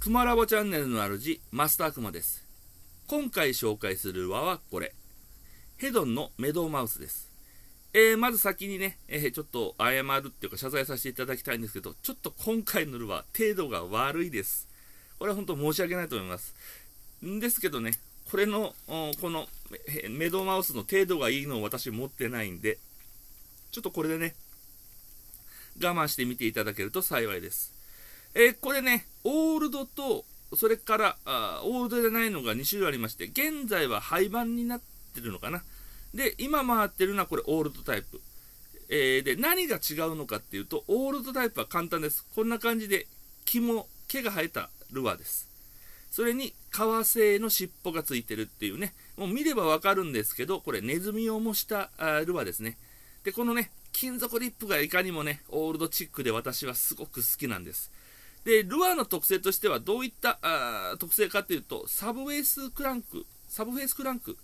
クマラボチャンネルの主、マスタークマです。今回紹介する輪はこれ。ヘドンのメドウマウスです。えー、まず先にね、えー、ちょっと謝るっていうか謝罪させていただきたいんですけど、ちょっと今回のルは程度が悪いです。これは本当申し訳ないと思います。んですけどね、これの、このメドウマウスの程度がいいのを私持ってないんで、ちょっとこれでね、我慢して見ていただけると幸いです。えこれね、オールドと、それからあ、オールドじゃないのが2種類ありまして、現在は廃盤になってるのかな。で、今回ってるのはこれオールドタイプ。えー、で、何が違うのかっていうと、オールドタイプは簡単です。こんな感じで、肝、毛が生えたルアーです。それに、革製の尻尾がついてるっていうね、もう見ればわかるんですけど、これネズミを模したあルアーですね。で、このね、金属リップがいかにもね、オールドチックで私はすごく好きなんです。で、ルアーの特性としてはどういったあ特性かというと、サブウェイスクランク、サブフェイスクランク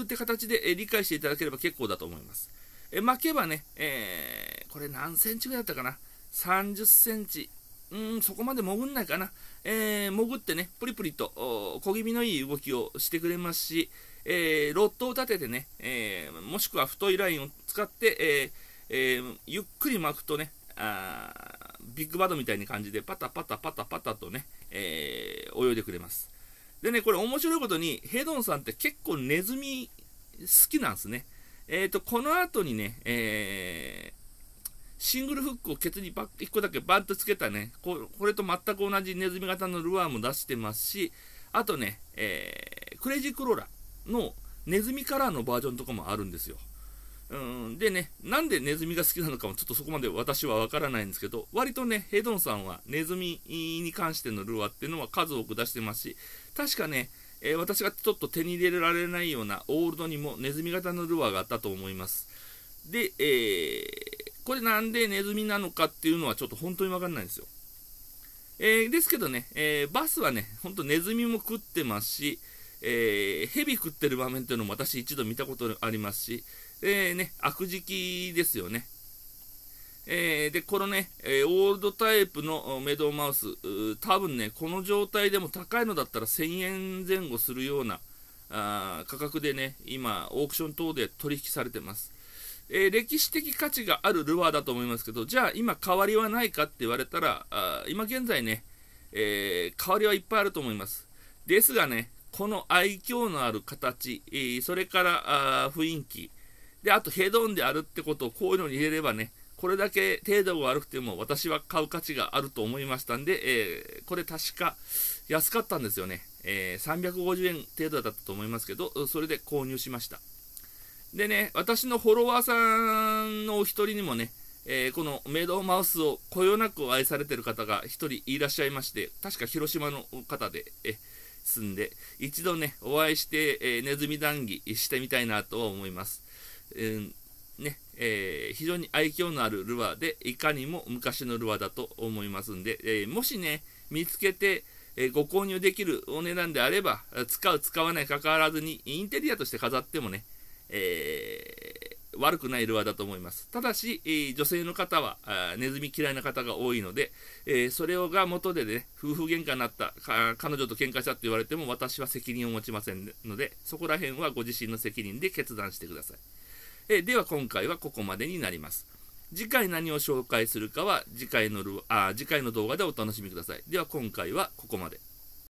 って形で、え理解していただければ結構だと思います。え巻けばね、えー、これ何センチぐらいだったかな ?30 センチ。うん、そこまで潜んないかな。えー、潜ってね、プリプリと小気味のいい動きをしてくれますし、えー、ロッドを立ててね、えー、もしくは太いラインを使って、えーえー、ゆっくり巻くとね、あビッグバドみたいな感じでパタパタパタパタとね、えー、泳いでくれます。でね、これ面白いことに、ヘドンさんって結構ネズミ好きなんですね。えっ、ー、と、この後にね、えー、シングルフックをケツに1個だけバッとつけたねこ、これと全く同じネズミ型のルアーも出してますし、あとね、えー、クレイジークローラのネズミカラーのバージョンとかもあるんですよ。うん、でね、なんでネズミが好きなのかもちょっとそこまで私はわからないんですけど、割とね、ヘドンさんはネズミに関してのルアーっていうのは数多く出してますし、確かね、えー、私がちょっと手に入れられないようなオールドにもネズミ型のルアーがあったと思います。で、えー、これなんでネズミなのかっていうのはちょっと本当にわかんないんですよ。えー、ですけどね、えバスはね、ほんとネズミも食ってますし、えー、蛇食ってる場面っていうのも私一度見たことありますし、えー、ね、悪食ですよね。えー、で、このね、えオールドタイプのメドウマウス、多分ね、この状態でも高いのだったら1000円前後するようなあ価格でね、今、オークション等で取引されてます。えー、歴史的価値があるルアーだと思いますけど、じゃあ今変わりはないかって言われたら、あ今現在ね、えー、変わりはいっぱいあると思います。ですがね、この愛嬌のある形、えー、それから雰囲気、で、あとヘドンであるってことをこういうのに入れればね、これだけ程度が悪くても私は買う価値があると思いましたんで、えー、これ確か安かったんですよね。えー、350円程度だったと思いますけど、それで購入しました。でね、私のフォロワーさんのお一人にもね、えー、このメイドマウスをこよなく愛されてる方が1人いらっしゃいまして、確か広島の方で、え住んで、一度ね、お会いして、えー、ネズミ談義してみたいなと思います。うんね、えー、非常に愛嬌のあるルアーで、いかにも昔のルアーだと思いますんで、えもしね、見つけて、えご購入できるお値段であれば、使う、使わない、関わらずに、インテリアとして飾ってもね、え悪くないルアーだと思います。ただし、えー、女性の方はあネズミ嫌いな方が多いので、えー、それをが元でね、夫婦喧嘩になった、彼女と喧嘩したって言われても私は責任を持ちませんので、そこら辺はご自身の責任で決断してください。えー、では今回はここまでになります。次回何を紹介するかは次回のルあ次回の動画でお楽しみください。では今回はここまで。